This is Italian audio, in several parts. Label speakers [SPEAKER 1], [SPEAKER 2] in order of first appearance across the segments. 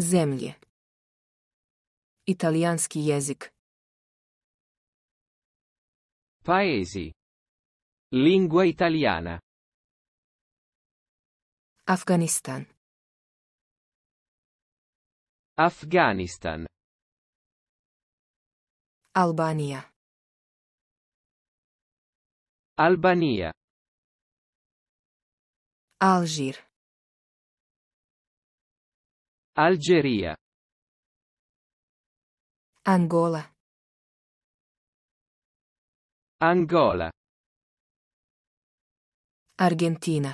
[SPEAKER 1] Zemlje. Italijanski jezik. Paesi. Lingua italiana. Afganistan. Afghanistan. Albania. Albania. Algir. Algeria. Angola. Angola. Argentina.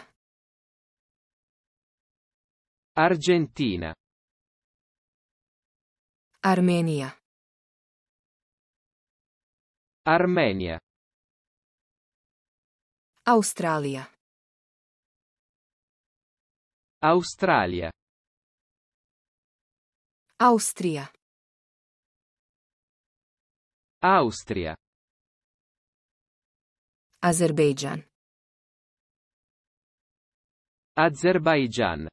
[SPEAKER 1] Argentina. Armenia. Armenia. Australia. Australia. Austrija. Austrija. Azerbejdžan. Azerbajdžan.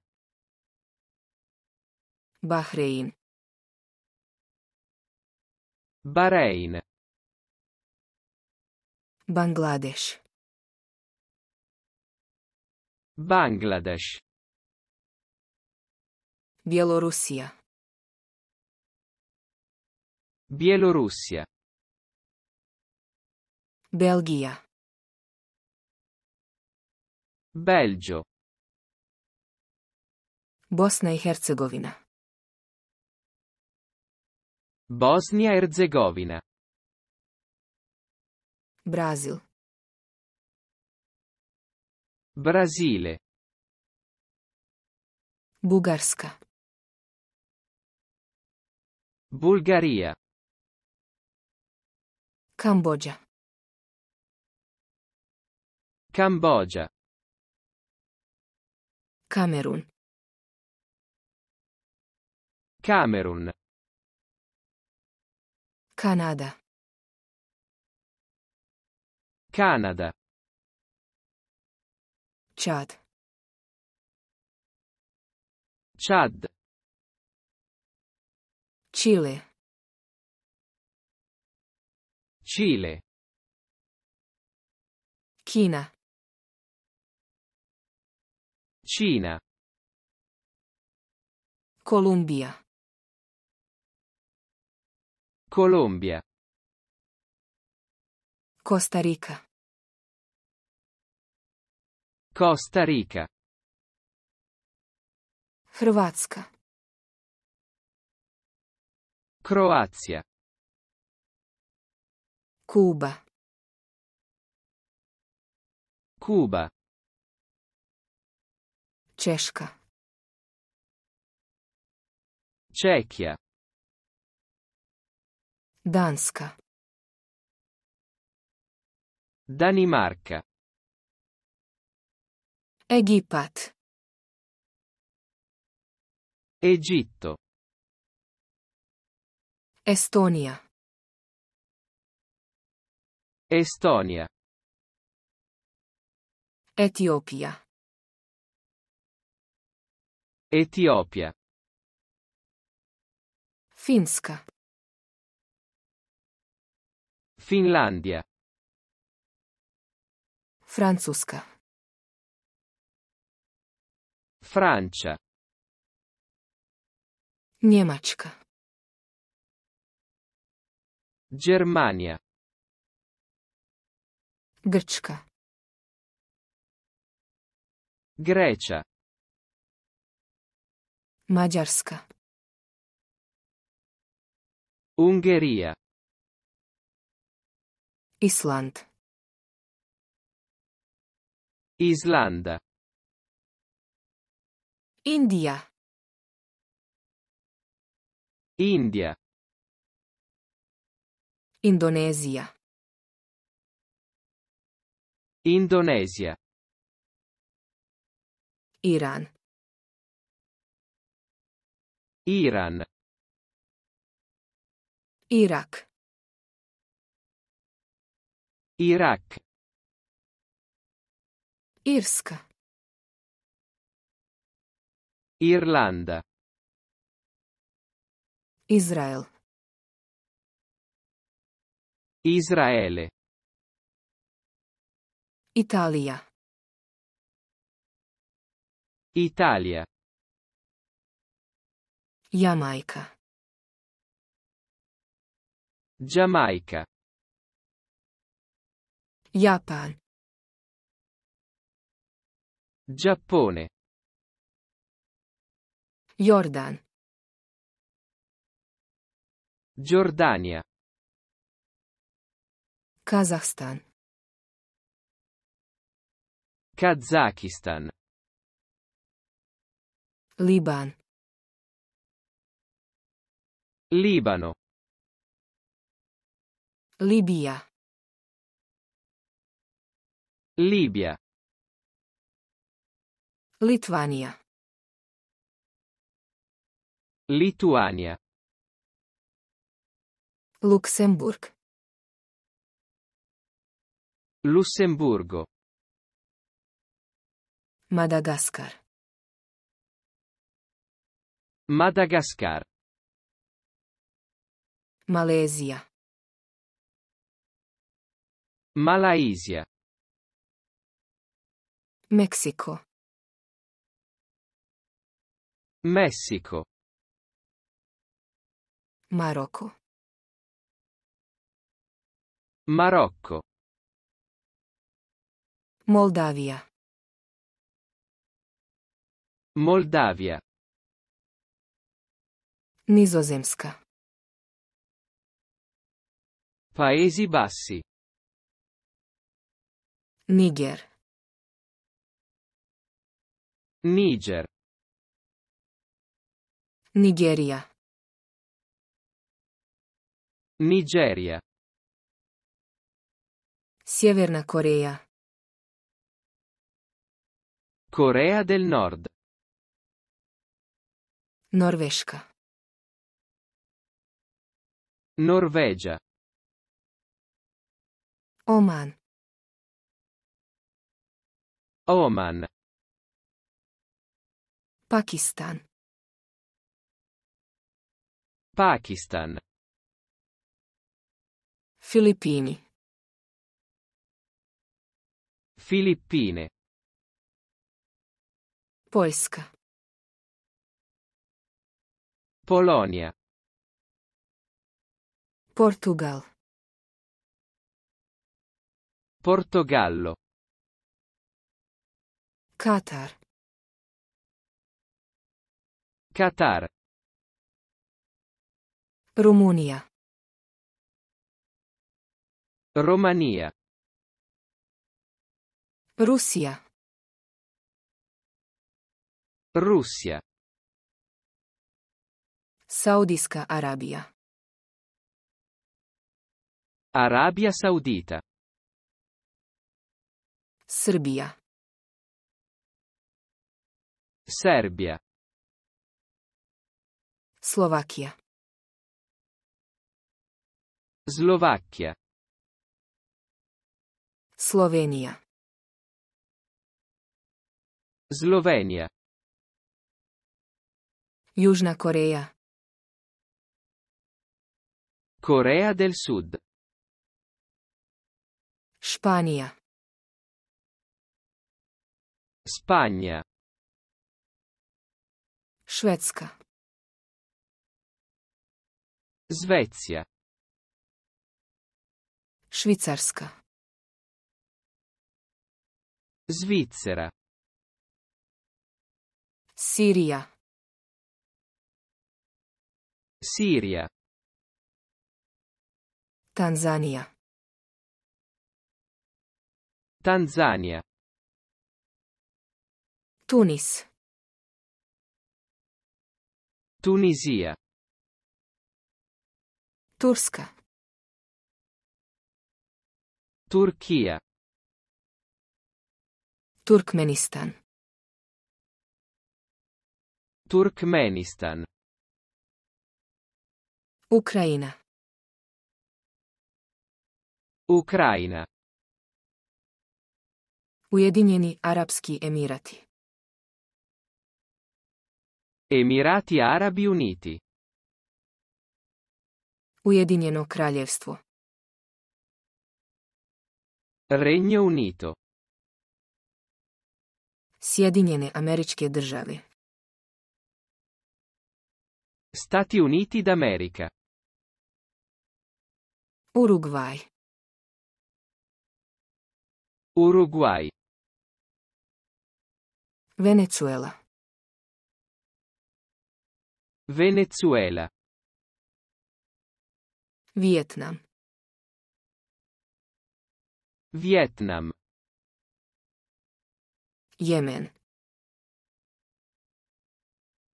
[SPEAKER 1] Bahrein. Bahrein. Bangladeš. Bangladeš. Bjelorusija. Bielorussia. Belgia. Belgio. Bosna e Herzegovina. Bosnia Erzegovina. Brasil. Brasile. Bugarska. Bulgaria. Cambogia. Cambogia. Camerun. Camerun. Canada. Canada. Chad. Chad. Cile. Cile. China. Cina. Colombia. Colombia. Costa Rica. Costa Rica. Hrvatska. Croazia. Cuba. Cuba. Cesca. Cecchia. Danska. Danimarca. Egipat. Egitto. Estonia. Estonia. Etiopia. Etiopia. Finska. Finlandia. Francuska. Francia. Niemacka. Germania. Grčka. Grecia. Mađarska. Ungherija. Island. Islanda. Indija. Indija. Indonezija. Indonesia. Iran. Iran. Iraq. Iraq. Irska. Irlanda. Israel. Israele. Italia. Italia. Giamaica. Giamaica. Japan. Giappone. Jordan. Giordania. Kazakhstan. Kazakistan Liban Libano Libia Libia Lituania Lituania Luxemburg Lussemburgo Madagascar. Madagascar. Malesia. Malaysia. Mexico. Messico. Marocco. Marocco. Moldavia. Moldavia. Nizozemska. Paesi Bassi. Niger. Niger. Nigeria. Nigeria. Sieverna Corea. Corea del Nord. Norvegia. Norvegia. Oman. Oman. Pakistan. Pakistan. Filippini. Filippine. Polska. Polonia. Portugal. Portogallo. Qatar. Qatar. Romania. Romania. Russia. Russia. Saudijska Arabija. Arabija Saudita. Srbija. Serbija. Slovakija. Slovakija. Slovenija. Slovenija. Južna Koreja. Corea del Sud. Spagna. Spagna. Шведска. Svezia. Svizzera. Svizzera. Siria. Siria. Tanzania Tanzania Tunis Tunisia Turska Turchia Turkmenistan Turkmenistan Ukraina Ukrajina Ujedinjeni Arabski Emirati Emirati Arabi Uniti Ujedinjeno Kraljevstvo Regno Unito Sjedinjene Američke Države Stati Uniti d'America Uruguay. Uruguay. Venezuela. Venezuela. Vietnam. Vietnam. Yemen.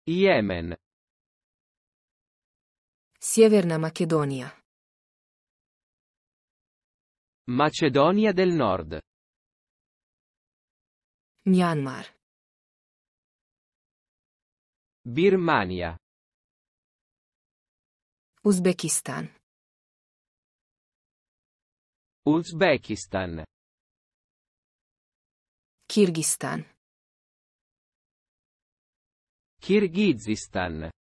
[SPEAKER 1] Yemen. Sieverna Macedonia. Macedonia del Nord. Myanmar. Birmania. Uzbekistan. Uzbekistan. Kirgistan. Kirgizistan.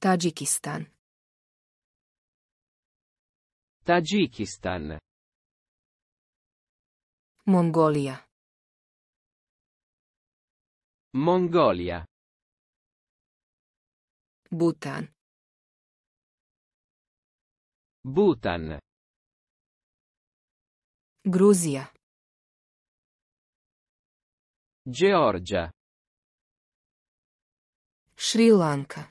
[SPEAKER 1] Tajikistan, Tajikistan. Mongolia. Mongolia. Butan. Butan. Gruzija. Georgia. Sri Lanka.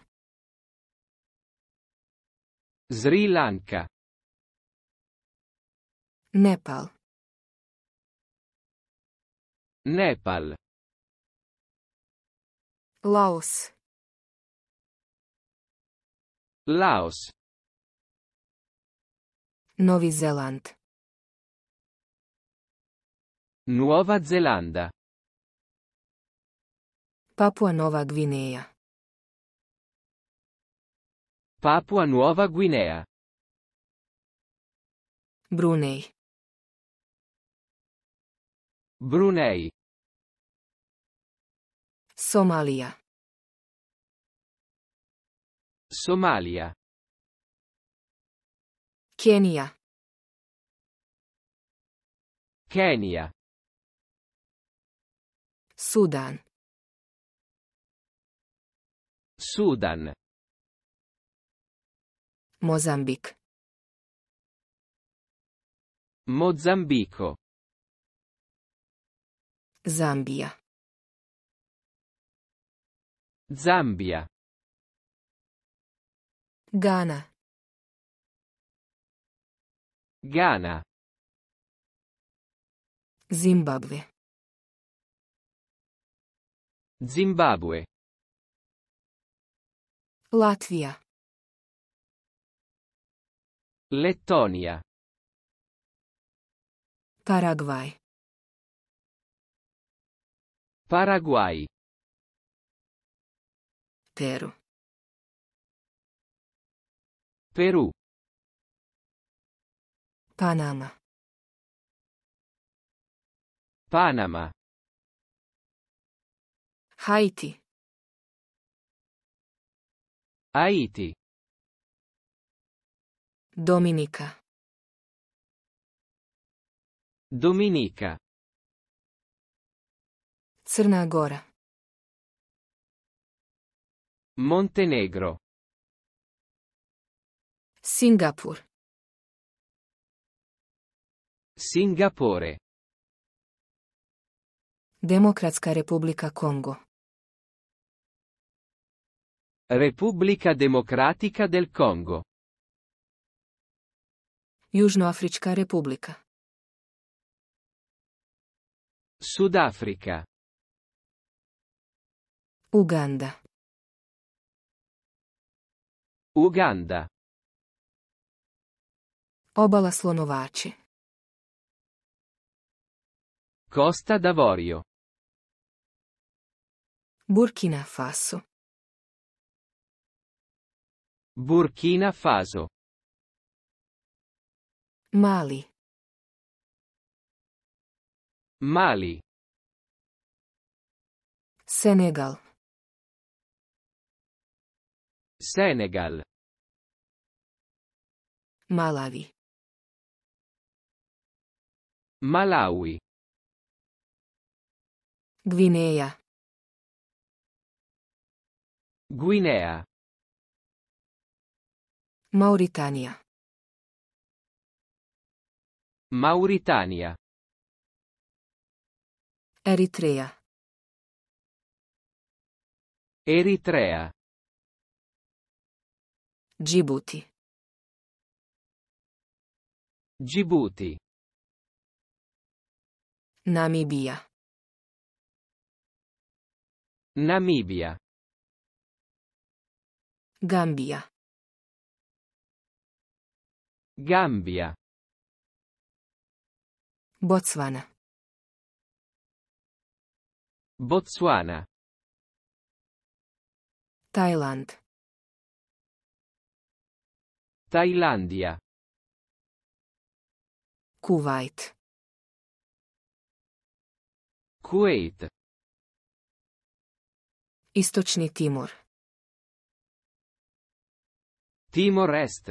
[SPEAKER 1] Sri Nepal. Nepal. Laos. Laos. Novi Zelanda. Nuova Zelanda. Papua Nuova Guinea. Papua Nuova Guinea. Brunei. Brunei. Somalia. Somalia. Kenya. Kenya. Sudan. Sudan. Mozambic. Mozambico. Zambia. Zambia. Ghana. Ghana. Zimbabwe. Zimbabwe. Latvia. Lettonia. Paraguay. Paraguay. Peru. Peru. Panama. Panama. Haiti. Haiti. Dominica. Dominica. Crna Gora. Montenegro. Singapore. Singapore. Democratica Repubblica Congo. Repubblica Democratica del Congo. Južnoafrička Repubblika. Sudafrica. Uganda. Uganda. Obala Slonovaci. Costa d'Avorio. Burkina Faso. Burkina Faso. Mali. Mali. Senegal. Senegal Malawi Malawi Guinea Guinea Mauritania Mauritania Eritrea Eritrea Djibouti. Djibouti. Namibia. Namibia. Gambia. Gambia. Botswana. Botswana. Thailand. Thailandia. Kuwait. Kuwait. Istočni Timor. Timor Est.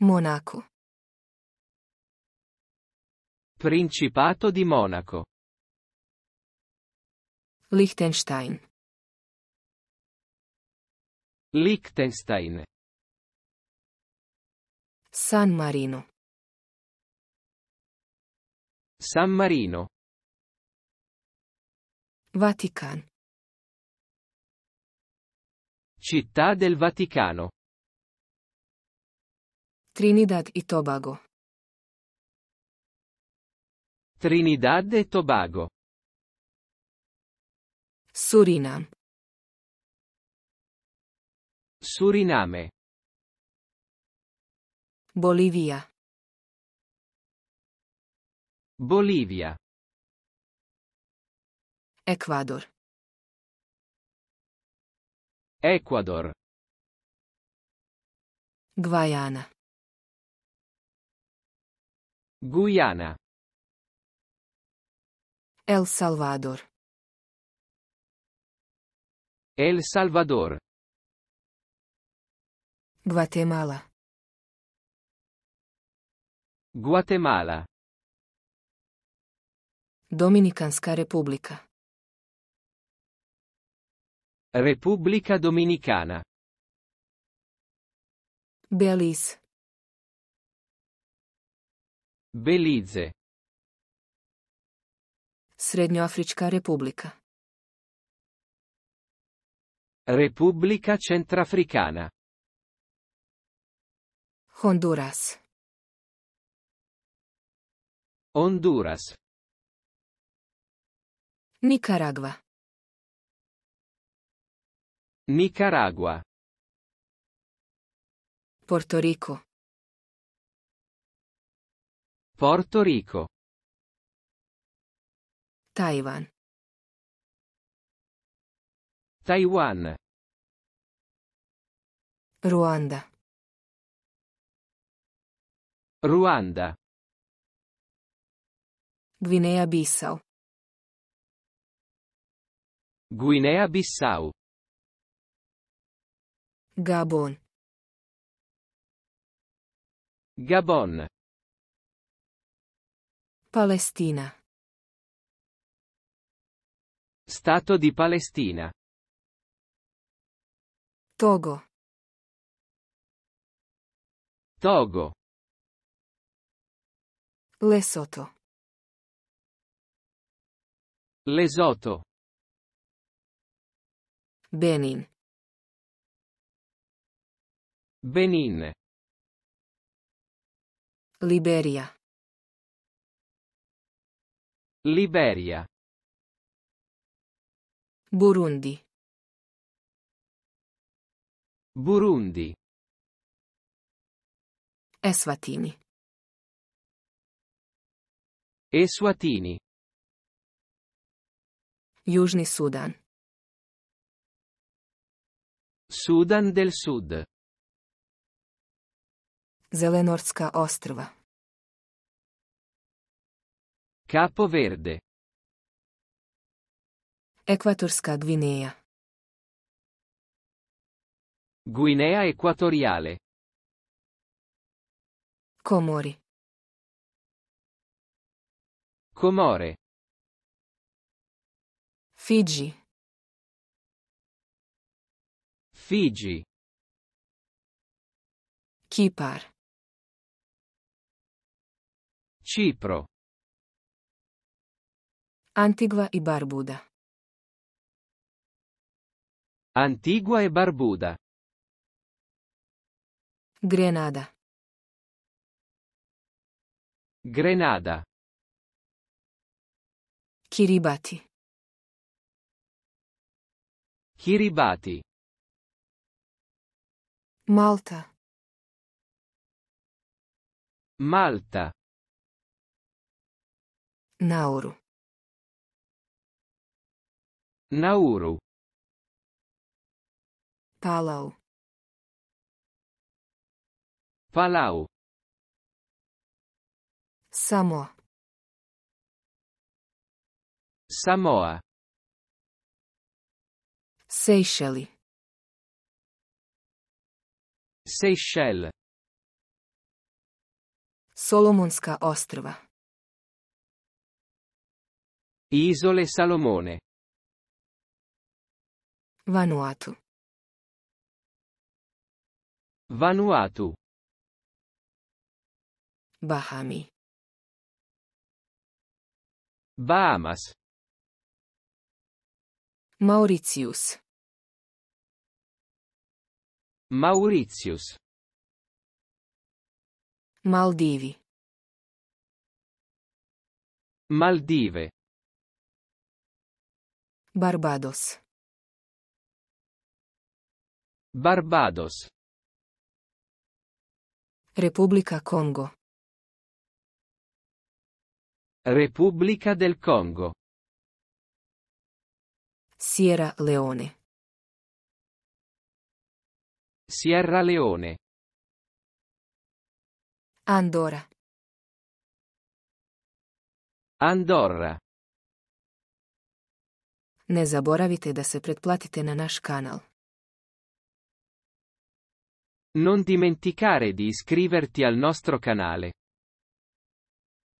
[SPEAKER 1] Monaco. Principato di Monaco. Liechtenstein. Liechtenstein. San Marino. San Marino. Vatican. Città del Vaticano. Trinidad e Tobago. Trinidad e Tobago. Surinam. Suriname. Bolivia. Bolivia. Ecuador. Ecuador. Guayana. Guyana. El Salvador. El Salvador. Guatemala. Guatemala. Dominikanska republika. Repubblica Dominicana. Belize. Belize. Srednjoafrička Repubblica. Repubblica Centrafricana. Honduras. Honduras. Nicaragua. Nicaragua. Porto Rico. Porto Rico. Taiwan. Taiwan. Ruanda. Ruanda. Guinea-Bissau. Guinea-Bissau. Gabon. Gabon. Palestina. Stato di Palestina. Togo. Togo. Lesoto. Lesoto. Benin. Benin. Liberia. Liberia. Burundi. Burundi. Eswatini. Eswatini. Južni Sudan. Sudan del Sud. Zelenorska ostrva. Capo Verde. Ekvatorska Gvineja. Guinea Equatoriale. Comori. Comore. Figi. Figi. Kipar. Cipro. Antigua e Barbuda. Antigua e Barbuda. Grenada. Grenada. Kiribati. Kiribati. Malta. Malta. Nauru. Nauru. Palau. Palau. Samoa. Samoa. Seychelles. Seychelles. Solomonska ostrova. Isole Salomone. Vanuatu. Vanuatu. Bahami. Bahamas. Mauritius. Mauritius. Maldivi. Maldive. Barbados. Barbados. Repubblica Congo. Repubblica del Congo. Sierra Leone. Sierra Leone. Andorra. Andorra. Ne zaboravite da se pretplatite na naš kanal. Non dimenticare di iscriverti al nostro canale.